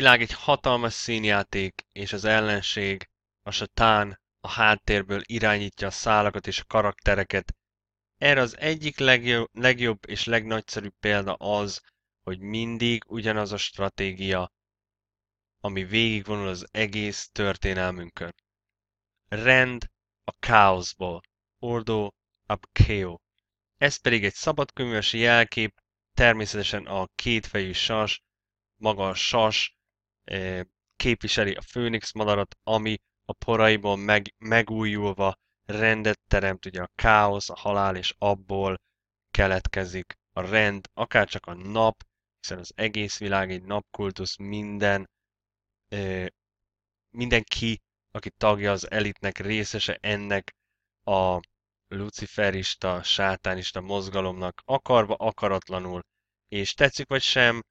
világ egy hatalmas színjáték, és az ellenség, a satán a háttérből irányítja a szálakat és a karaktereket. Erre az egyik legjobb, legjobb és legnagyszerűbb példa az, hogy mindig ugyanaz a stratégia, ami végigvonul az egész történelmünkön. Rend a káoszból. Ordo ab Keo. Ez pedig egy szabadkönyvesi jelkép, természetesen a kétfejű sas, maga a sas képviseli a főnix madarat, ami a poraiból meg, megújulva rendet teremt, ugye a káosz, a halál, és abból keletkezik a rend, akárcsak a nap, hiszen az egész világ egy napkultusz, minden, mindenki, aki tagja az elitnek, részese ennek a luciferista, sátánista mozgalomnak, akarva, akaratlanul, és tetszik vagy sem,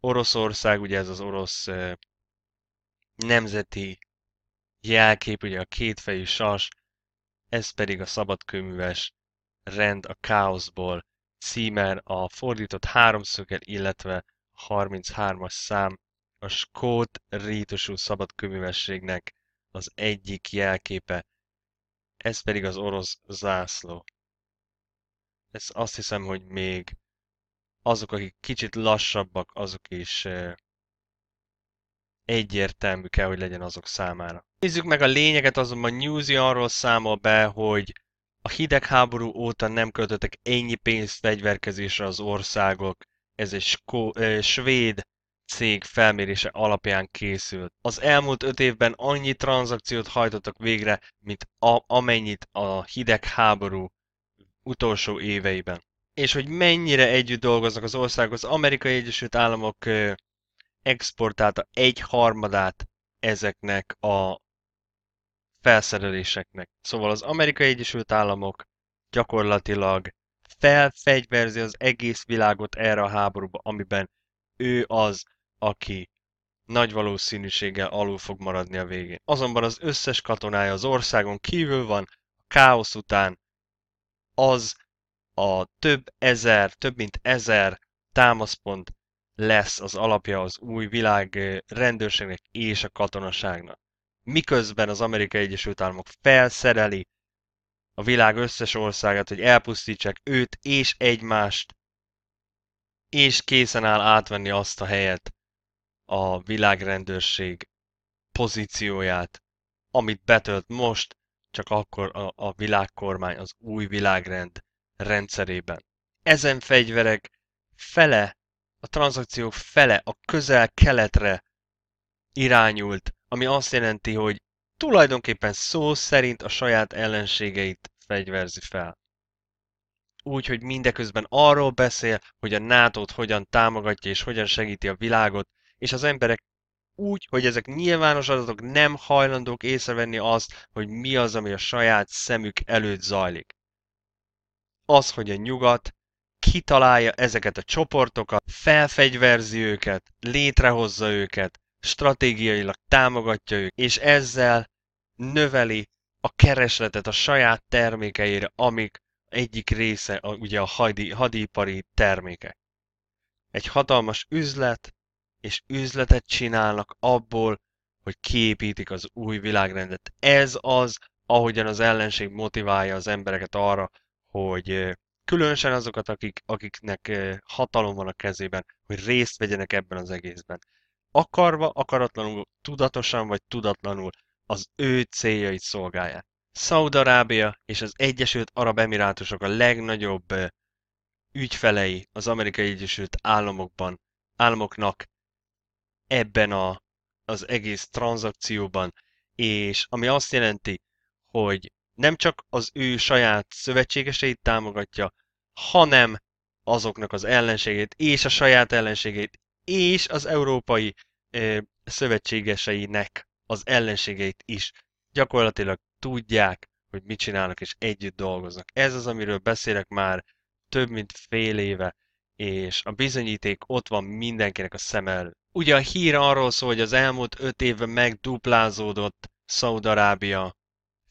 Oroszország, ugye ez az orosz nemzeti jelkép, ugye a kétfejű sas, ez pedig a szabadkőműves rend a káoszból címer a fordított háromszögel, illetve 33-as szám a skót rítusú szabadkőművességnek az egyik jelképe, ez pedig az orosz zászló. Ez azt hiszem, hogy még azok, akik kicsit lassabbak, azok is egyértelmű kell, hogy legyen azok számára. Nézzük meg a lényeget, azonban Newsy arról számol be, hogy a hidegháború óta nem költöttek ennyi pénzt fegyverkezésre az országok, ez egy skó- svéd cég felmérése alapján készült. Az elmúlt öt évben annyi tranzakciót hajtottak végre, mint a- amennyit a hidegháború utolsó éveiben és hogy mennyire együtt dolgoznak az országok. Az Amerikai Egyesült Államok exportálta egy harmadát ezeknek a felszereléseknek. Szóval az Amerikai Egyesült Államok gyakorlatilag felfegyverzi az egész világot erre a háborúba, amiben ő az, aki nagy valószínűséggel alul fog maradni a végén. Azonban az összes katonája az országon kívül van, a káosz után az a több ezer, több mint ezer támaszpont lesz az alapja az új világ rendőrségnek és a katonaságnak. Miközben az Amerikai Egyesült Államok felszereli a világ összes országát, hogy elpusztítsák őt és egymást, és készen áll átvenni azt a helyet, a világrendőrség pozícióját, amit betölt most, csak akkor a, a világkormány, az új világrend rendszerében. Ezen fegyverek fele, a tranzakciók fele a közel-keletre irányult, ami azt jelenti, hogy tulajdonképpen szó szerint a saját ellenségeit fegyverzi fel. Úgy, hogy mindeközben arról beszél, hogy a nato hogyan támogatja és hogyan segíti a világot, és az emberek úgy, hogy ezek nyilvános adatok nem hajlandók észrevenni azt, hogy mi az, ami a saját szemük előtt zajlik az, hogy a nyugat kitalálja ezeket a csoportokat, felfegyverzi őket, létrehozza őket, stratégiailag támogatja őket, és ezzel növeli a keresletet a saját termékeire, amik egyik része a, ugye a hadi, hadipari termékek. Egy hatalmas üzlet, és üzletet csinálnak abból, hogy kiépítik az új világrendet. Ez az, ahogyan az ellenség motiválja az embereket arra, hogy különösen azokat, akik, akiknek hatalom van a kezében, hogy részt vegyenek ebben az egészben. Akarva, akaratlanul, tudatosan vagy tudatlanul az ő céljait szolgálják. Szaudarábia és az Egyesült Arab Emirátusok a legnagyobb ügyfelei az Amerikai Egyesült Államokban, államoknak ebben a, az egész tranzakcióban, és ami azt jelenti, hogy nem csak az ő saját szövetségeseit támogatja, hanem azoknak az ellenségét, és a saját ellenségét, és az európai ö, szövetségeseinek az ellenségeit is. Gyakorlatilag tudják, hogy mit csinálnak, és együtt dolgoznak. Ez az, amiről beszélek már több mint fél éve, és a bizonyíték ott van mindenkinek a szem előtt. Ugye a hír arról szól, hogy az elmúlt öt évben megduplázódott Szaudarábia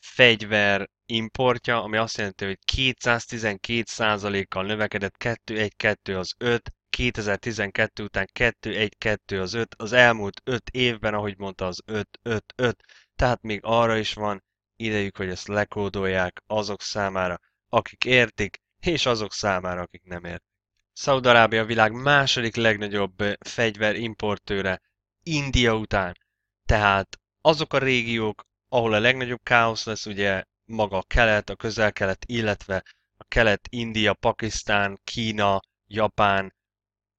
fegyver importja, ami azt jelenti, hogy 212%-kal növekedett 212 az 5, 2012 után 212 az 5, az elmúlt 5 évben, ahogy mondta, az 5-5-5, tehát még arra is van idejük, hogy ezt lekódolják azok számára, akik értik, és azok számára, akik nem értik. Szaudarábia a világ második legnagyobb fegyverimportőre India után. Tehát azok a régiók, ahol a legnagyobb káosz lesz, ugye maga a kelet, a közel-kelet, illetve a kelet, India, Pakisztán, Kína, Japán,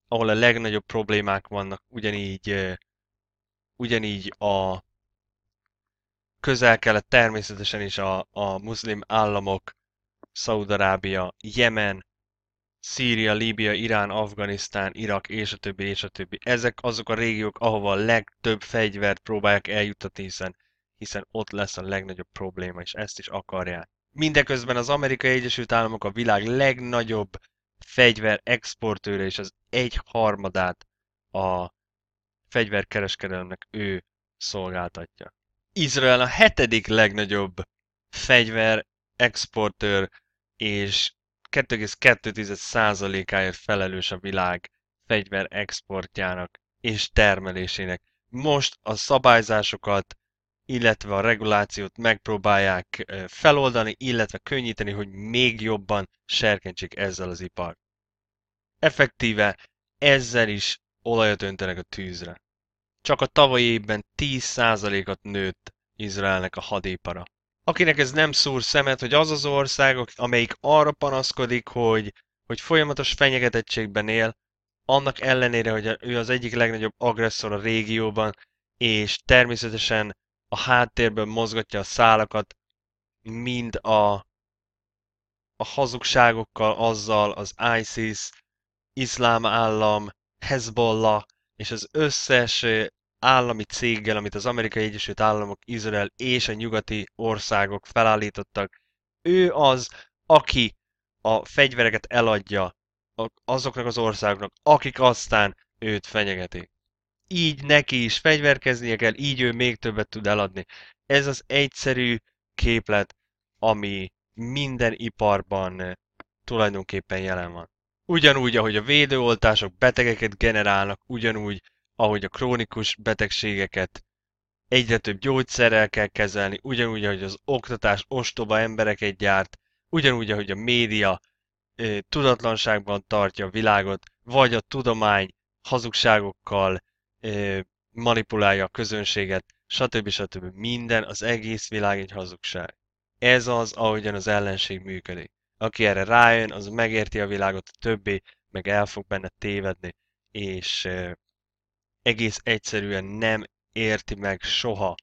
ahol a legnagyobb problémák vannak, ugyanígy, ugyanígy a közel-kelet természetesen is a, a muszlim államok, Szaudarábia, Jemen, Szíria, Líbia, Irán, Afganisztán, Irak, és a többi, és a többi. Ezek azok a régiók, ahova a legtöbb fegyvert próbálják eljuttatni, hiszen hiszen ott lesz a legnagyobb probléma, és ezt is akarják. Mindeközben az Amerikai Egyesült Államok a világ legnagyobb fegyver exportőre, és az egy harmadát a fegyverkereskedelemnek ő szolgáltatja. Izrael a hetedik legnagyobb fegyver exportőr, és 2,2%-áért felelős a világ fegyver exportjának és termelésének. Most a szabályzásokat illetve a regulációt megpróbálják feloldani, illetve könnyíteni, hogy még jobban serkentsék ezzel az ipar. Effektíve ezzel is olajat öntenek a tűzre. Csak a tavalyi évben 10%-at nőtt Izraelnek a hadipara. Akinek ez nem szúr szemet, hogy az az ország, amelyik arra panaszkodik, hogy, hogy folyamatos fenyegetettségben él, annak ellenére, hogy ő az egyik legnagyobb agresszor a régióban, és természetesen a háttérből mozgatja a szálakat, mind a, a hazugságokkal, azzal az ISIS, iszlám állam, Hezbollah, és az összes állami céggel, amit az Amerikai Egyesült Államok, Izrael és a nyugati országok felállítottak. Ő az, aki a fegyvereket eladja azoknak az országoknak, akik aztán őt fenyegetik így neki is fegyverkeznie kell, így ő még többet tud eladni. Ez az egyszerű képlet, ami minden iparban eh, tulajdonképpen jelen van. Ugyanúgy, ahogy a védőoltások betegeket generálnak, ugyanúgy, ahogy a krónikus betegségeket egyre több gyógyszerrel kell kezelni, ugyanúgy, ahogy az oktatás ostoba embereket gyárt, ugyanúgy, ahogy a média ö, eh, tudatlanságban tartja a világot, vagy a tudomány hazugságokkal manipulálja a közönséget, stb. stb. Minden, az egész világ egy hazugság. Ez az, ahogyan az ellenség működik. Aki erre rájön, az megérti a világot, a többi meg el fog benne tévedni, és egész egyszerűen nem érti meg soha,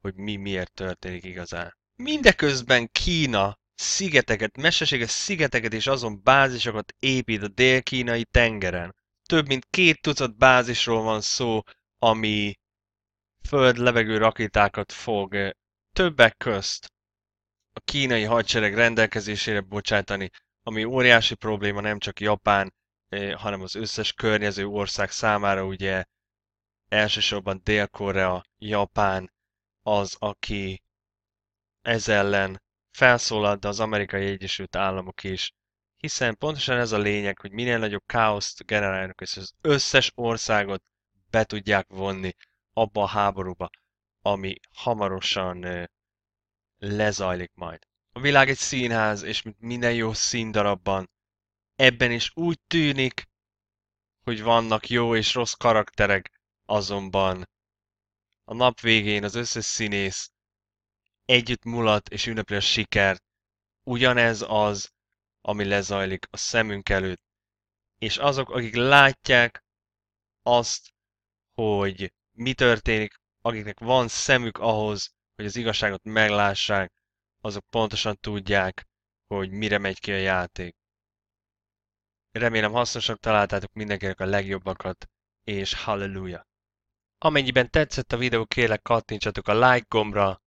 hogy mi miért történik igazán. Mindeközben Kína szigeteket, mesterséges szigeteket és azon bázisokat épít a dél-kínai tengeren több mint két tucat bázisról van szó, ami föld-levegő rakétákat fog többek közt a kínai hadsereg rendelkezésére bocsátani, ami óriási probléma nem csak Japán, hanem az összes környező ország számára, ugye elsősorban Dél-Korea, Japán az, aki ez ellen felszólalt, de az amerikai Egyesült Államok is hiszen pontosan ez a lényeg, hogy minél nagyobb káoszt generáljanak, és az összes országot be tudják vonni abba a háborúba, ami hamarosan lezajlik majd. A világ egy színház, és mint minden jó színdarabban, ebben is úgy tűnik, hogy vannak jó és rossz karakterek, azonban a nap végén az összes színész együtt mulat és ünnepli a sikert. Ugyanez az, ami lezajlik a szemünk előtt. És azok, akik látják azt, hogy mi történik, akiknek van szemük ahhoz, hogy az igazságot meglássák, azok pontosan tudják, hogy mire megy ki a játék. Remélem hasznosak találtátok mindenkinek a legjobbakat, és halleluja! Amennyiben tetszett a videó, kérlek kattintsatok a like gombra,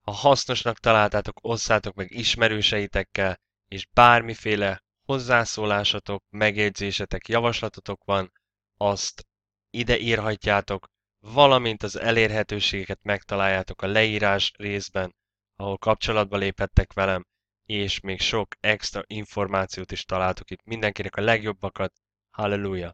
ha hasznosnak találtátok, osszátok meg ismerőseitekkel, és bármiféle hozzászólásatok, megjegyzésetek, javaslatotok van, azt ide írhatjátok, valamint az elérhetőségeket megtaláljátok a leírás részben, ahol kapcsolatba léphettek velem, és még sok extra információt is találtok itt. Mindenkinek a legjobbakat, halleluja!